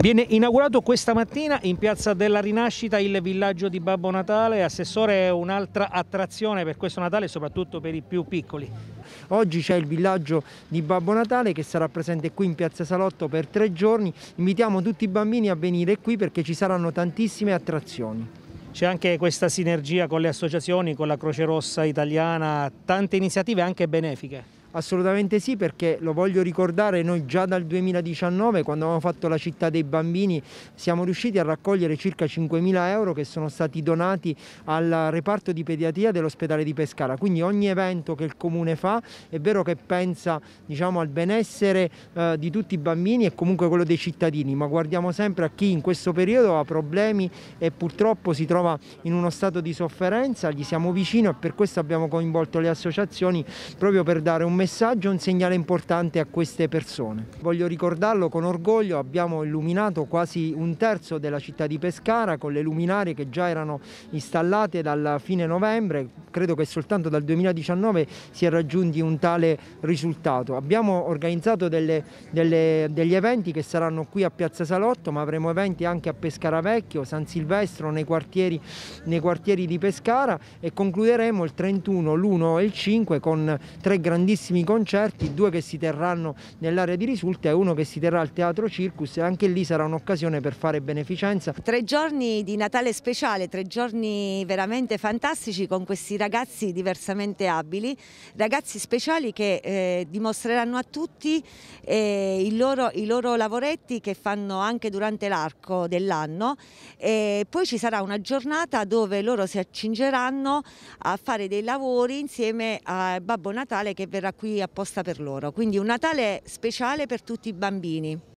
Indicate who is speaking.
Speaker 1: Viene inaugurato questa mattina in Piazza della Rinascita il villaggio di Babbo Natale. Assessore è un'altra attrazione per questo Natale, soprattutto per i più piccoli.
Speaker 2: Oggi c'è il villaggio di Babbo Natale che sarà presente qui in Piazza Salotto per tre giorni. Invitiamo tutti i bambini a venire qui perché ci saranno tantissime attrazioni. C'è anche questa
Speaker 1: sinergia con le associazioni, con la Croce Rossa italiana, tante iniziative anche benefiche.
Speaker 2: Assolutamente sì, perché lo voglio ricordare, noi già dal 2019, quando abbiamo fatto la città dei bambini, siamo riusciti a raccogliere circa 5.000 euro che sono stati donati al reparto di pediatria dell'ospedale di Pescara. Quindi ogni evento che il comune fa è vero che pensa diciamo, al benessere eh, di tutti i bambini e comunque quello dei cittadini, ma guardiamo sempre a chi in questo periodo ha problemi e purtroppo si trova in uno stato di sofferenza, gli siamo vicino e per questo abbiamo coinvolto le associazioni proprio per dare un messaggio, un segnale importante a queste persone. Voglio ricordarlo con orgoglio, abbiamo illuminato quasi un terzo della città di Pescara con le luminarie che già erano installate dalla fine novembre, credo che soltanto dal 2019 si è raggiunti un tale risultato. Abbiamo organizzato delle, delle, degli eventi che saranno qui a Piazza Salotto, ma avremo eventi anche a Pescara Vecchio, San Silvestro, nei quartieri, nei quartieri di Pescara e concluderemo il 31, l'1 e il 5 con tre grandissimi prossimi concerti, due che si terranno nell'area di risulta e uno che si terrà al Teatro Circus e anche lì sarà un'occasione per fare beneficenza.
Speaker 3: Tre giorni di Natale speciale, tre giorni veramente fantastici con questi ragazzi diversamente abili, ragazzi speciali che eh, dimostreranno a tutti eh, i, loro, i, loro, lavoretti che fanno anche durante l'arco dell'anno e poi ci sarà una giornata dove loro si accingeranno a fare dei lavori insieme a Babbo Natale che verrà qui apposta per loro. Quindi un Natale speciale per tutti i bambini.